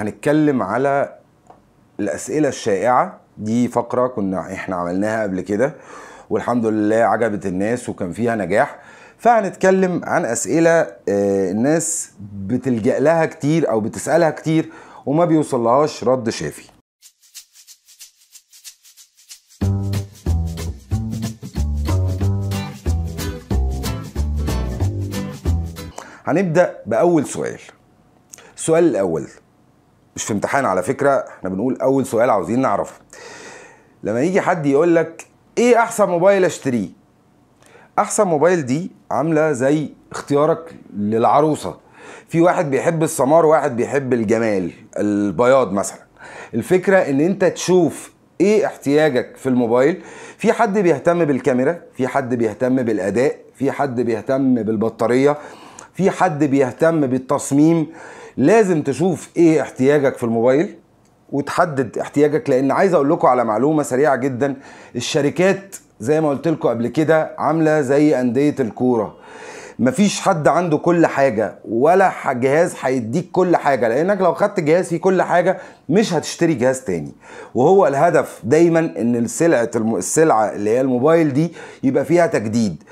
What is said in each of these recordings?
هنتكلم على الأسئلة الشائعة دي فقرة كنا احنا عملناها قبل كده والحمد لله عجبت الناس وكان فيها نجاح فهنتكلم عن أسئلة آه، الناس بتلجأ لها كتير أو بتسألها كتير وما بيوصلهاش رد شافي هنبدأ بأول سؤال السؤال الأول مش في امتحان على فكره احنا بنقول اول سؤال عاوزين نعرفه لما يجي حد يقول لك ايه احسن موبايل اشتريه احسن موبايل دي عامله زي اختيارك للعروسه في واحد بيحب السمار وواحد بيحب الجمال البياض مثلا الفكره ان انت تشوف ايه احتياجك في الموبايل في حد بيهتم بالكاميرا في حد بيهتم بالاداء في حد بيهتم بالبطاريه في حد بيهتم بالتصميم لازم تشوف ايه احتياجك في الموبايل وتحدد احتياجك لان عايز اقول لكم على معلومه سريعه جدا الشركات زي ما قلت لكم قبل كده عامله زي انديه الكوره مفيش حد عنده كل حاجه ولا جهاز هيديك كل حاجه لانك لو خدت جهاز فيه كل حاجه مش هتشتري جهاز تاني وهو الهدف دايما ان السلعه السلعه اللي هي الموبايل دي يبقى فيها تجديد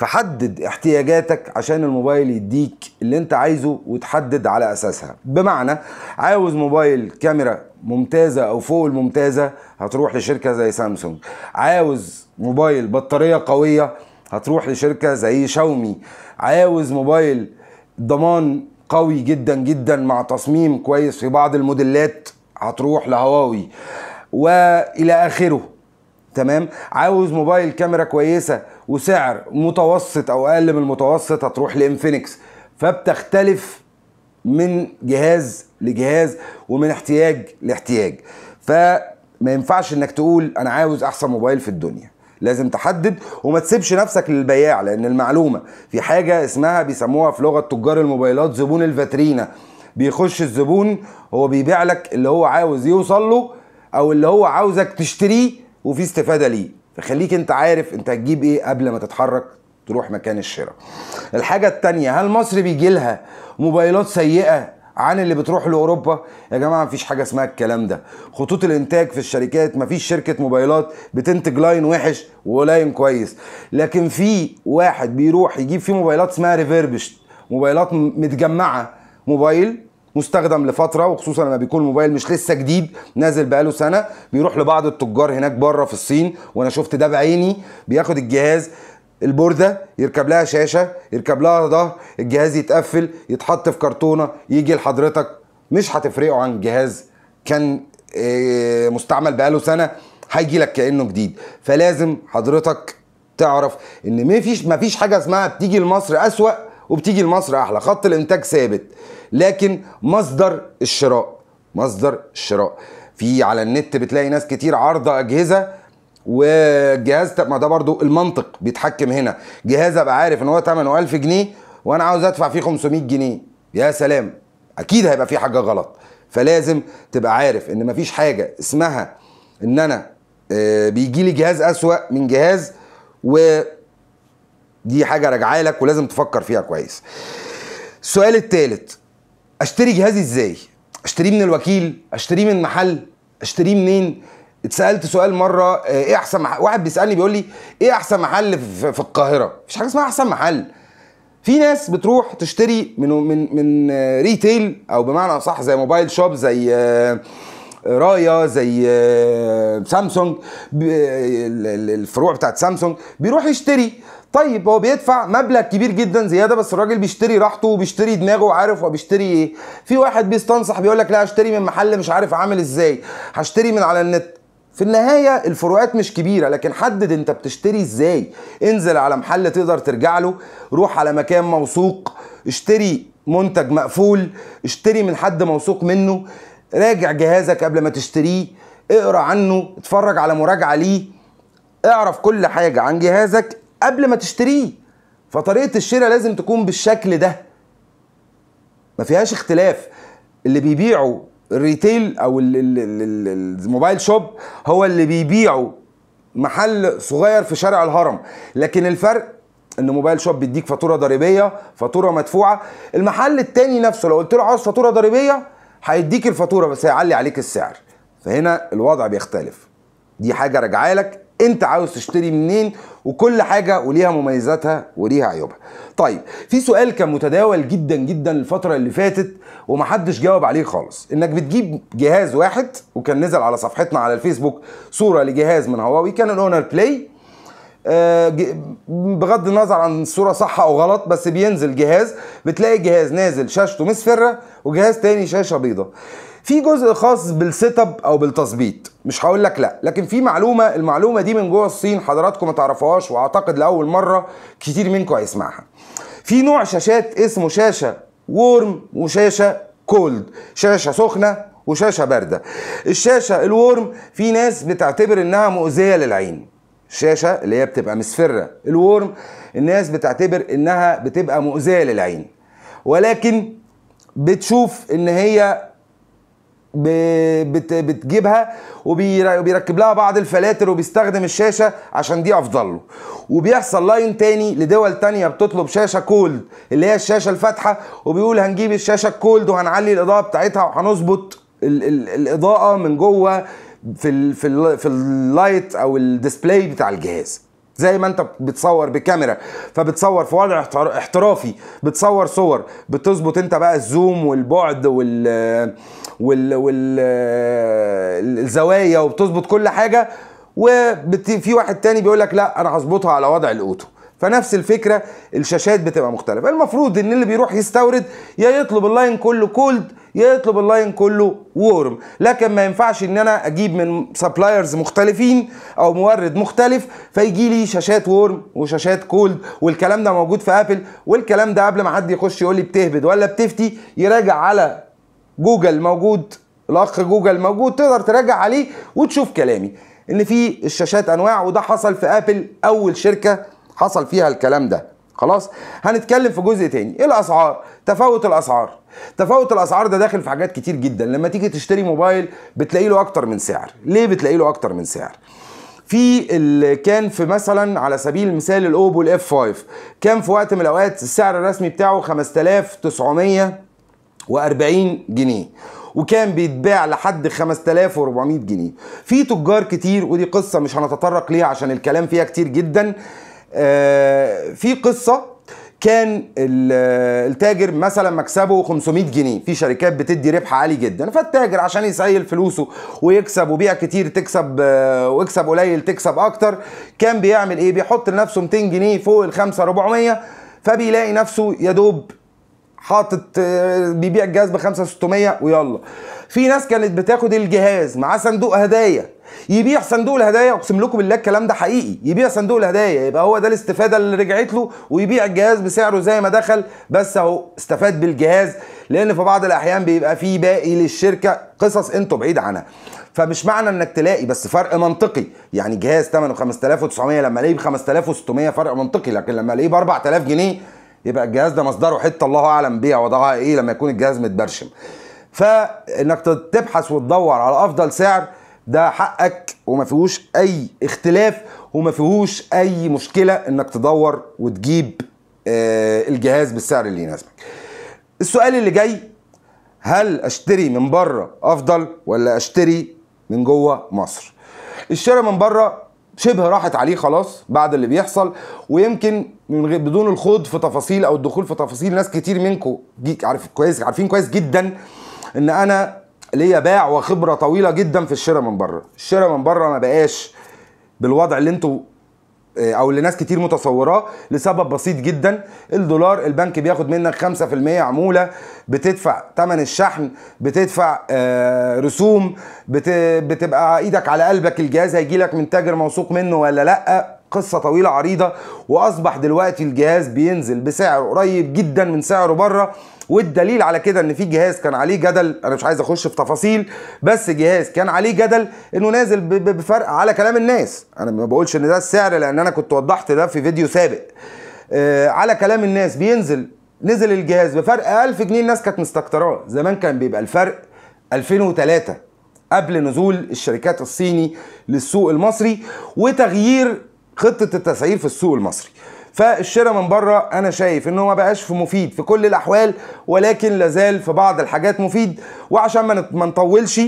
فحدد احتياجاتك عشان الموبايل يديك اللي انت عايزه وتحدد على اساسها بمعنى عاوز موبايل كاميرا ممتازة او فوق الممتازة هتروح لشركة زي سامسونج عاوز موبايل بطارية قوية هتروح لشركة زي شاومي عاوز موبايل ضمان قوي جدا جدا مع تصميم كويس في بعض الموديلات هتروح لهواوي والى اخره تمام عاوز موبايل كاميرا كويسه وسعر متوسط او اقل من المتوسط هتروح لانفينكس فبتختلف من جهاز لجهاز ومن احتياج لاحتياج فما ينفعش انك تقول انا عاوز احسن موبايل في الدنيا لازم تحدد وما تسيبش نفسك للبياع لان المعلومه في حاجه اسمها بيسموها في لغه تجار الموبايلات زبون الفاترينا بيخش الزبون هو بيبيع لك اللي هو عاوز يوصل له او اللي هو عاوزك تشتريه وفي استفاده ليه فخليك انت عارف انت هتجيب ايه قبل ما تتحرك تروح مكان الشراء الحاجة التانية هل مصر بيجي لها موبايلات سيئة عن اللي بتروح لاوروبا يا جماعه مفيش حاجه اسمها الكلام ده خطوط الانتاج في الشركات مفيش شركه موبايلات بتنتج لاين وحش ولاين كويس لكن في واحد بيروح يجيب فيه موبايلات اسمها ريفيربشت موبايلات متجمعه موبايل مستخدم لفتره وخصوصا لما بيكون الموبايل مش لسه جديد نازل بقاله سنه بيروح لبعض التجار هناك بره في الصين وانا شفت ده بعيني بياخد الجهاز البورده يركب لها شاشه يركب لها ظهر الجهاز يتقفل يتحط في كرتونه يجي لحضرتك مش هتفرقه عن جهاز كان آه، مستعمل بقاله سنه هيجي لك كانه جديد فلازم حضرتك تعرف ان مفيش مفيش حاجه اسمها بتيجي لمصر اسوأ وبتيجي لمصر احلى خط الانتاج ثابت لكن مصدر الشراء مصدر الشراء في على النت بتلاقي ناس كتير عارضه اجهزه وجهاز ما ده برضو المنطق بيتحكم هنا جهاز ابقى عارف ان هو ثمنه 1000 جنيه وانا عاوز ادفع فيه 500 جنيه يا سلام اكيد هيبقى في حاجه غلط فلازم تبقى عارف ان مفيش حاجه اسمها ان انا آه، بيجي لي جهاز اسوا من جهاز و دي حاجه راجعه لك ولازم تفكر فيها كويس السؤال الثالث اشتري جهازي ازاي اشتريه من الوكيل اشتريه من محل اشتريه منين اتسالت سؤال مره آه، ايه احسن محل واحد بيسالني بيقول لي ايه احسن محل في, القاهره مفيش حاجه اسمها احسن محل في ناس بتروح تشتري من من من ريتيل او بمعنى اصح زي موبايل شوب زي آه، رايا زي آه، سامسونج الفروع بتاعت سامسونج بيروح يشتري طيب هو بيدفع مبلغ كبير جدا زياده بس الراجل بيشتري راحته وبيشتري دماغه وعارف هو بيشتري ايه في واحد بيستنصح بيقول لك لا هشتري من محل مش عارف عامل ازاي هشتري من على النت في النهاية الفروقات مش كبيرة لكن حدد انت بتشتري ازاي انزل على محل تقدر ترجع له روح على مكان موثوق اشتري منتج مقفول اشتري من حد موثوق منه راجع جهازك قبل ما تشتريه اقرا عنه اتفرج على مراجعة ليه اعرف كل حاجة عن جهازك قبل ما تشتريه فطريقه الشراء لازم تكون بالشكل ده ما فيهاش اختلاف اللي بيبيعوا الريتيل او الموبايل شوب هو اللي بيبيعوا محل صغير في شارع الهرم لكن الفرق ان موبايل شوب بيديك فاتوره ضريبيه فاتوره مدفوعه المحل التاني نفسه لو قلت له عاوز فاتوره ضريبيه هيديك الفاتوره بس هيعلي عليك السعر فهنا الوضع بيختلف دي حاجه راجعه لك انت عاوز تشتري منين وكل حاجه وليها مميزاتها وليها عيوبها طيب في سؤال كان متداول جدا جدا الفتره اللي فاتت ومحدش جاوب عليه خالص انك بتجيب جهاز واحد وكان نزل على صفحتنا على الفيسبوك صوره لجهاز من هواوي كان الاونر بلاي آه، بغض النظر عن الصوره صح او غلط بس بينزل جهاز بتلاقي جهاز نازل شاشته مصفره وجهاز تاني شاشه بيضه في جزء خاص بالسيت اب او بالتظبيط مش هقول لك لا لكن في معلومه المعلومه دي من جوه الصين حضراتكم ما تعرفوهاش واعتقد لاول مره كتير منكم هيسمعها في نوع شاشات اسمه شاشه وورم وشاشه كولد شاشه سخنه وشاشه بارده الشاشه الورم في ناس بتعتبر انها مؤذيه للعين الشاشه اللي هي بتبقى مسفره الورم الناس بتعتبر انها بتبقى مؤذيه للعين ولكن بتشوف ان هي بتجيبها وبيركب لها بعض الفلاتر وبيستخدم الشاشه عشان دي افضل له وبيحصل لاين تاني لدول تانية بتطلب شاشه كولد اللي هي الشاشه الفاتحه وبيقول هنجيب الشاشه الكولد وهنعلي الاضاءه بتاعتها وهنظبط الاضاءه من جوه في في في اللايت او الديسبلاي بتاع الجهاز زي ما انت بتصور بكاميرا فبتصور في وضع احترافي بتصور صور بتظبط انت بقى الزوم والبعد وال وال, والزوايا وبتظبط كل حاجه وفي واحد تاني بيقول لك لا انا هظبطها على وضع الاوتو فنفس الفكره الشاشات بتبقى مختلفه المفروض ان اللي بيروح يستورد يا يطلب اللاين كله كولد يا يطلب اللاين كله وورم لكن ما ينفعش ان انا اجيب من سبلايرز مختلفين او مورد مختلف فيجي لي شاشات وورم وشاشات كولد والكلام ده موجود في ابل والكلام ده قبل ما حد يخش يقول لي بتهبد ولا بتفتي يراجع على جوجل موجود الاخ جوجل موجود تقدر تراجع عليه وتشوف كلامي ان في الشاشات انواع وده حصل في ابل اول شركه حصل فيها الكلام ده خلاص هنتكلم في جزء تاني إيه الاسعار تفاوت الاسعار تفاوت الاسعار ده داخل في حاجات كتير جدا لما تيجي تشتري موبايل بتلاقي له اكتر من سعر ليه بتلاقي له اكتر من سعر في اللي كان في مثلا على سبيل المثال الاوبو الاف 5 كان في وقت من الاوقات السعر الرسمي بتاعه 5940 جنيه وكان بيتباع لحد 5400 جنيه في تجار كتير ودي قصه مش هنتطرق ليها عشان الكلام فيها كتير جدا آه، في قصه كان التاجر مثلا مكسبه 500 جنيه في شركات بتدي ربح عالي جدا فالتاجر عشان يسيل فلوسه ويكسب وبيع كتير تكسب آه، ويكسب قليل تكسب اكتر كان بيعمل ايه بيحط لنفسه 200 جنيه فوق الخمسة 400 فبيلاقي نفسه يا دوب حاطط آه، بيبيع الجهاز ب 5600 ويلا في ناس كانت بتاخد الجهاز معاه صندوق هدايا يبيع صندوق الهدايا اقسم لكم بالله الكلام ده حقيقي يبيع صندوق الهدايا يبقى هو ده الاستفاده اللي رجعت له ويبيع الجهاز بسعره زي ما دخل بس اهو استفاد بالجهاز لان في بعض الاحيان بيبقى فيه باقي للشركه قصص انتوا بعيد عنها فمش معنى انك تلاقي بس فرق منطقي يعني جهاز ثمنه 5900 لما الاقيه ب 5600 فرق منطقي لكن لما الاقيه ب 4000 جنيه يبقى الجهاز ده مصدره حته الله اعلم بيها وضعها ايه لما يكون الجهاز متبرشم فانك تبحث وتدور على افضل سعر ده حقك وما فيهوش اي اختلاف وما فيهوش اي مشكله انك تدور وتجيب آه، الجهاز بالسعر اللي يناسبك السؤال اللي جاي هل اشتري من بره افضل ولا اشتري من جوه مصر الشراء من بره شبه راحت عليه خلاص بعد اللي بيحصل ويمكن من غير بدون الخوض في تفاصيل او الدخول في تفاصيل ناس كتير منكم عارف كويس عارفين كويس جدا ان انا ليا باع وخبره طويله جدا في الشراء من بره الشراء من بره ما بقاش بالوضع اللي انتوا آه، او لناس كتير متصوراه لسبب بسيط جدا الدولار البنك بياخد منك 5% عموله بتدفع ثمن الشحن بتدفع آه، رسوم بتبقى ايدك على قلبك الجهاز هيجي لك من تاجر موثوق منه ولا لا قصه طويله عريضه واصبح دلوقتي الجهاز بينزل بسعر قريب جدا من سعره بره والدليل على كده ان في جهاز كان عليه جدل انا مش عايز اخش في تفاصيل بس جهاز كان عليه جدل انه نازل بفرق على كلام الناس انا ما بقولش ان ده السعر لان انا كنت وضحت ده في فيديو سابق آه على كلام الناس بينزل نزل الجهاز بفرق 1000 جنيه الناس كانت مستكتراه زمان كان بيبقى الفرق 2003 قبل نزول الشركات الصيني للسوق المصري وتغيير خطه التسعير في السوق المصري فالشراء من بره انا شايف انه ما بقاش في مفيد في كل الاحوال ولكن لازال في بعض الحاجات مفيد وعشان ما نطولش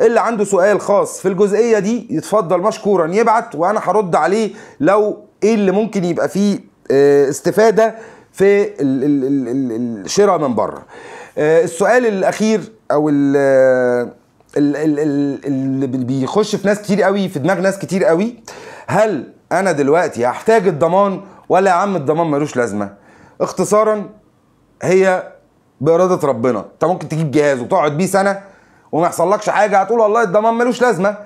اللي عنده سؤال خاص في الجزئيه دي يتفضل مشكورا يبعت وانا هرد عليه لو ايه اللي ممكن يبقى فيه آه، استفاده في الشراء من بره آه، السؤال الاخير او اللي بيخش في ناس كتير قوي في دماغ ناس كتير قوي هل انا دلوقتي هحتاج الضمان ولا يا عم الضمان ملوش لازمه اختصارا هي باراده ربنا انت ممكن تجيب جهاز وتقعد بيه سنه وما يحصلكش حاجه هتقول والله الضمان ملوش لازمه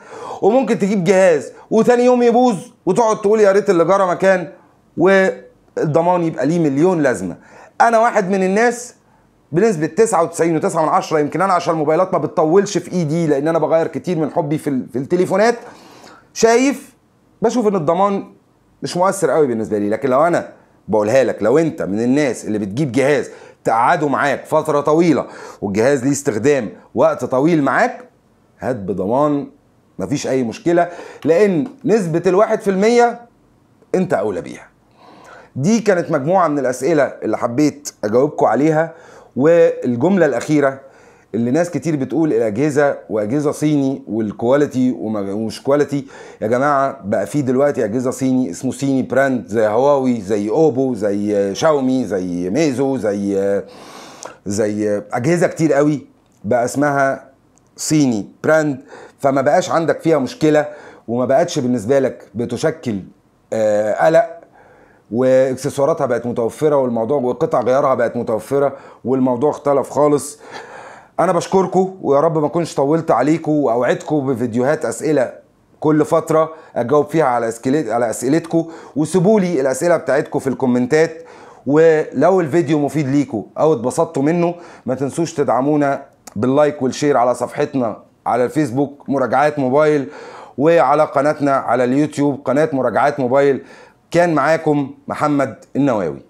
وممكن تجيب جهاز وتاني يوم يبوظ وتقعد تقول يا ريت اللي جرى مكان والضمان يبقى ليه مليون لازمه انا واحد من الناس بنسبه 99 و9 من 10 يمكن انا عشان الموبايلات ما بتطولش في ايدي لان انا بغير كتير من حبي في, في التليفونات شايف بشوف ان الضمان مش مؤثر قوي بالنسبه لي لكن لو انا بقولها لك لو انت من الناس اللي بتجيب جهاز تقعده معاك فتره طويله والجهاز ليه استخدام وقت طويل معاك هات بضمان مفيش اي مشكله لان نسبه الواحد في المية انت اولى بيها دي كانت مجموعه من الاسئله اللي حبيت اجاوبكم عليها والجمله الاخيره اللي ناس كتير بتقول الاجهزه واجهزه صيني والكواليتي ومش كواليتي يا جماعه بقى في دلوقتي اجهزه صيني اسمه صيني براند زي هواوي زي اوبو زي شاومي زي ميزو زي زي اجهزه كتير قوي بقى اسمها صيني براند فما بقاش عندك فيها مشكله وما بقتش بالنسبه لك بتشكل آه، قلق واكسسواراتها بقت متوفره والموضوع وقطع غيارها بقت متوفره والموضوع اختلف خالص انا بشكركم ويا رب ما اكونش طولت عليكم واوعدكم بفيديوهات اسئله كل فتره اجاوب فيها على اسكيليت على اسئلتكم وسيبوا لي الاسئله بتاعتكم في الكومنتات ولو الفيديو مفيد ليكم او اتبسطتوا منه ما تنسوش تدعمونا باللايك والشير على صفحتنا على الفيسبوك مراجعات موبايل وعلى قناتنا على اليوتيوب قناه مراجعات موبايل كان معاكم محمد النواوي